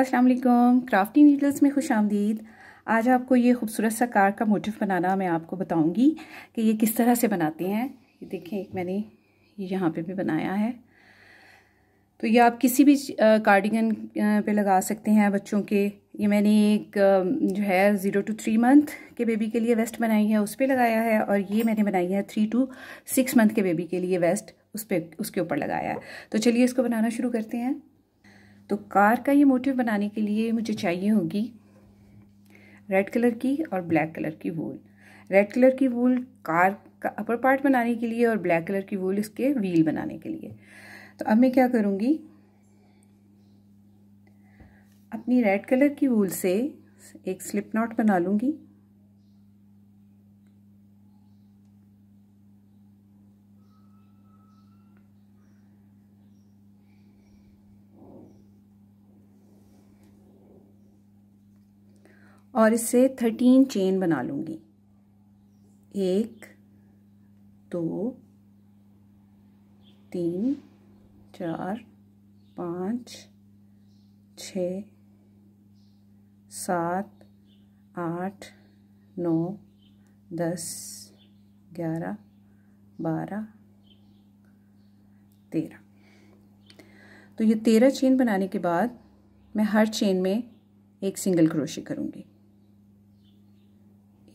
अस्सलाम वालेकुम crafty needles में खुश आमदीद आज आपको ये खूबसूरत सा कार का मोटिव बनाना मैं आपको बताऊंगी कि ये किस तरह से बनाते हैं ये देखें एक मैंने ये यहाँ पे भी बनाया है तो ये आप किसी भी कार्डिगन पे लगा सकते हैं बच्चों के ये मैंने एक जो है ज़ीरो टू थ्री मंथ के बेबी के लिए वेस्ट बनाई है उस पर लगाया है और ये मैंने बनाई है थ्री टू सिक्स मंथ के बेबी के लिए वेस्ट उस पर उसके ऊपर लगाया है तो चलिए इसको बनाना शुरू करते हैं तो कार का ये मोटिव बनाने के लिए मुझे चाहिए होगी रेड कलर की और ब्लैक कलर की वूल रेड कलर की वूल कार का अपर पार्ट बनाने के लिए और ब्लैक कलर की वूल इसके व्हील बनाने के लिए तो अब मैं क्या करूँगी अपनी रेड कलर की वूल से एक स्लिप नॉट बना लूँगी और इससे थर्टीन चेन बना लूँगी एक दो तीन चार पाँच छ सात आठ नौ दस ग्यारह बारह तेरह तो ये तेरह चेन बनाने के बाद मैं हर चेन में एक सिंगल क्रोशे करूँगी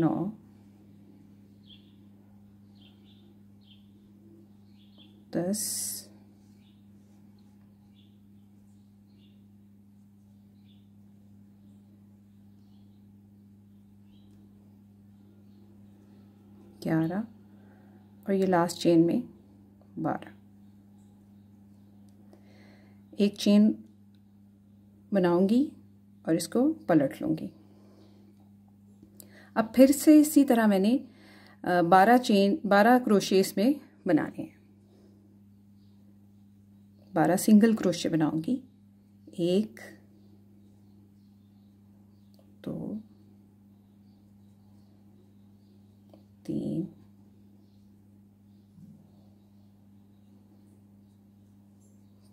नौ दस ग्यारह और ये लास्ट चेन में बारह एक चेन बनाऊंगी और इसको पलट लूँगी अब फिर से इसी तरह मैंने बारह चेन बारह क्रोशेस में बनाने हैं बारह सिंगल क्रोशे बनाऊंगी एक दो तीन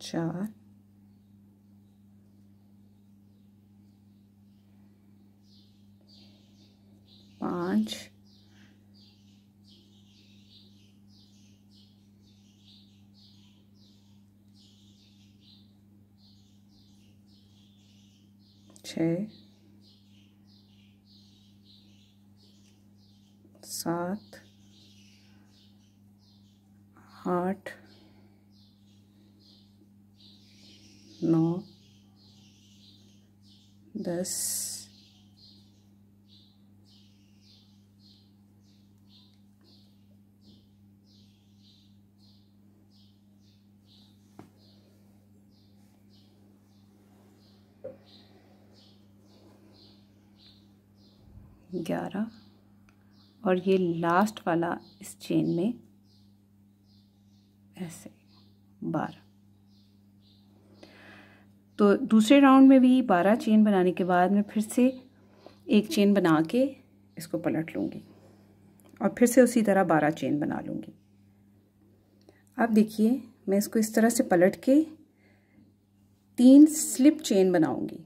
चार छ सात आठ नौ दस ग्यारह और ये लास्ट वाला इस चेन में ऐसे बारह तो दूसरे राउंड में भी बारह चेन बनाने के बाद मैं फिर से एक चेन बना के इसको पलट लूँगी और फिर से उसी तरह बारह चेन बना लूँगी अब देखिए मैं इसको इस तरह से पलट के तीन स्लिप चेन बनाऊँगी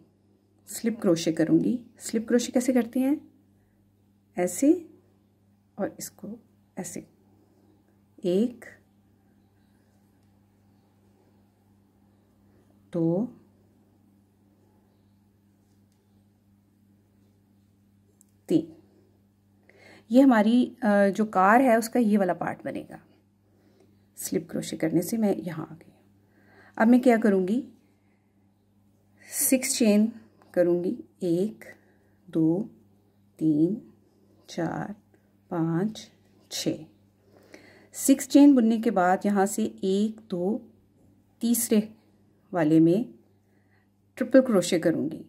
स्लिप क्रोशे करूँगी स्लिप क्रोशे कैसे करते हैं ऐसे और इसको ऐसे एक दो तीन ये हमारी जो कार है उसका ये वाला पार्ट बनेगा स्लिप क्रोशे करने से मैं यहाँ आ गई अब मैं क्या करूँगी सिक्स चेन करूँगी एक दो तीन चार पाँच छ सिक्स चेन बुनने के बाद यहाँ से एक दो तीसरे वाले में ट्रिपल क्रोशे करूँगी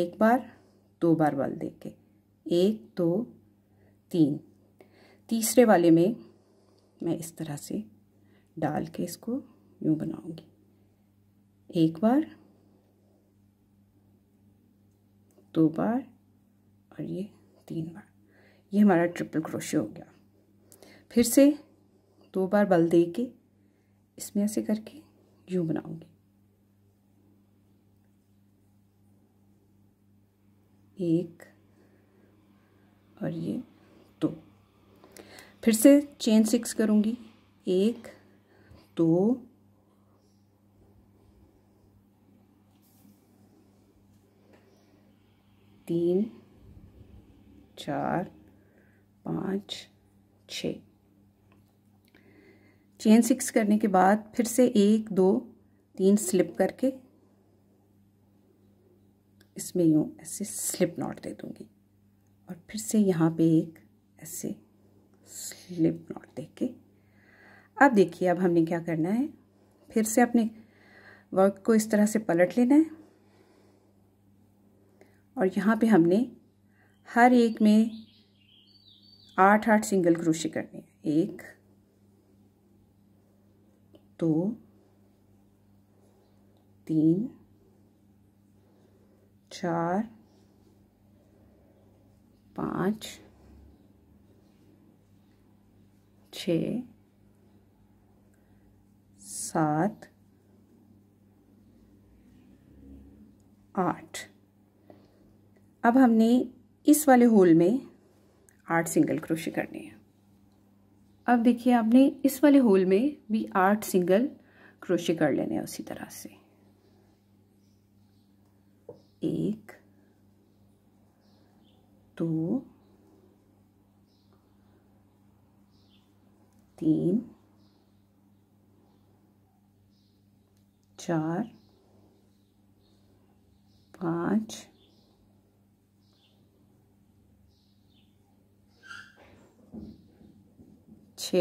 एक बार दो बार वाल दे के एक दो तीन तीसरे वाले में मैं इस तरह से डाल के इसको यूँ बनाऊँगी एक बार दो बार और ये तीन बार ये हमारा ट्रिपल क्रोशे हो गया फिर से दो बार बल दे के इसमें ऐसे करके यूँ बनाऊंगी एक और ये दो फिर से चेन सिक्स करूँगी एक दो तीन चार पाँच छ चेन सिक्स करने के बाद फिर से एक दो तीन स्लिप करके इसमें यूँ ऐसे स्लिप नॉट दे दूँगी और फिर से यहाँ पे एक ऐसे स्लिप नॉट दे के अब देखिए अब हमने क्या करना है फिर से अपने वर्क को इस तरह से पलट लेना है और यहाँ पे हमने हर एक में आठ आठ सिंगल क्रोशे करने हैं एक दो तीन चार पाँच छ सात आठ अब हमने इस वाले होल में आठ सिंगल क्रोशे करने हैं अब देखिए आपने इस वाले होल में भी आठ सिंगल क्रोशे कर लेने हैं उसी तरह से एक दो तीन चार पाँच छ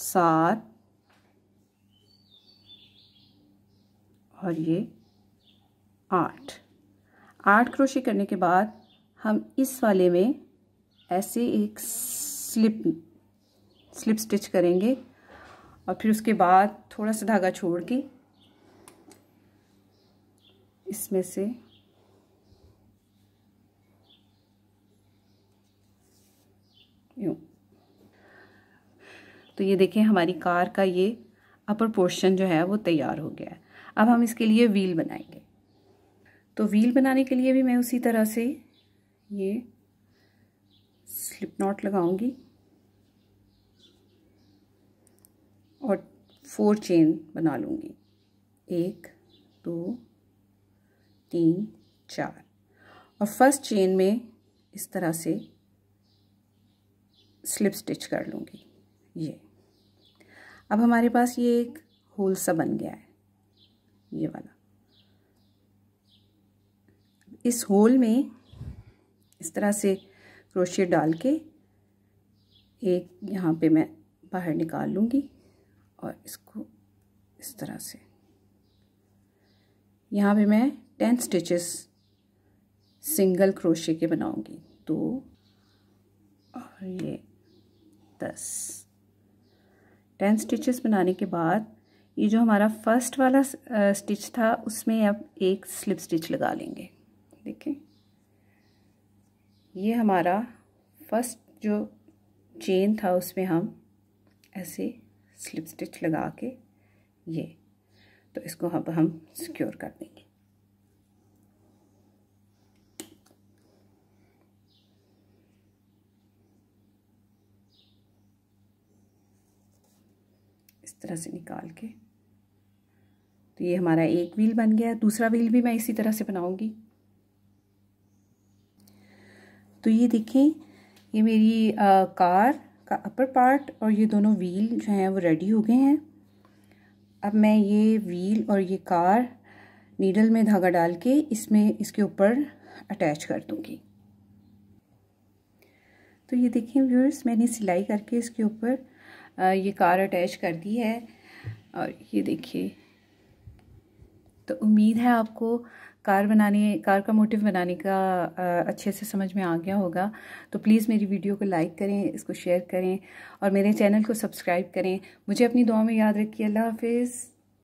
सात और ये आठ आठ क्रोशे करने के बाद हम इस वाले में ऐसे एक स्लिप स्लिप स्टिच करेंगे और फिर उसके बाद थोड़ा सा धागा छोड़ के इसमें से यूँ तो ये देखें हमारी कार का ये अपर पोर्शन जो है वो तैयार हो गया है अब हम इसके लिए व्हील बनाएंगे तो व्हील बनाने के लिए भी मैं उसी तरह से ये स्लिप नॉट लगाऊंगी और फोर चेन बना लूँगी एक दो तीन चार और फर्स्ट चेन में इस तरह से स्लिप स्टिच कर लूँगी ये अब हमारे पास ये एक होल सा बन गया है ये वाला इस होल में इस तरह से क्रोशिए डाल के एक यहाँ पे मैं बाहर निकाल लूँगी और इसको इस तरह से यहाँ पे मैं टेन स्टिचेस सिंगल क्रोशे के बनाऊँगी दो तो और ये दस टेन स्टिचेस बनाने के बाद ये जो हमारा फर्स्ट वाला स्टिच था उसमें अब एक स्लिप स्टिच लगा लेंगे देखें ये हमारा फर्स्ट जो चेन था उसमें हम ऐसे स्लिप स्टिच लगा के ये तो इसको अब हम सिक्योर कर देंगे तरह से निकाल के तो ये हमारा एक व्हील बन गया दूसरा व्हील भी मैं इसी तरह से बनाऊंगी तो ये देखें ये मेरी आ, कार का अपर पार्ट और ये दोनों व्हील जो हैं वो रेडी हो गए हैं अब मैं ये व्हील और ये कार नीडल में धागा डाल के इसमें इसके ऊपर अटैच कर दूंगी तो ये देखें व्यूअर्स मैंने सिलाई करके इसके ऊपर ये कार अटैच कर दी है और ये देखिए तो उम्मीद है आपको कार बनाने कार का मोटिव बनाने का अच्छे से समझ में आ गया होगा तो प्लीज़ मेरी वीडियो को लाइक करें इसको शेयर करें और मेरे चैनल को सब्सक्राइब करें मुझे अपनी दुआ में याद रखिए अल्लाह हाफिज़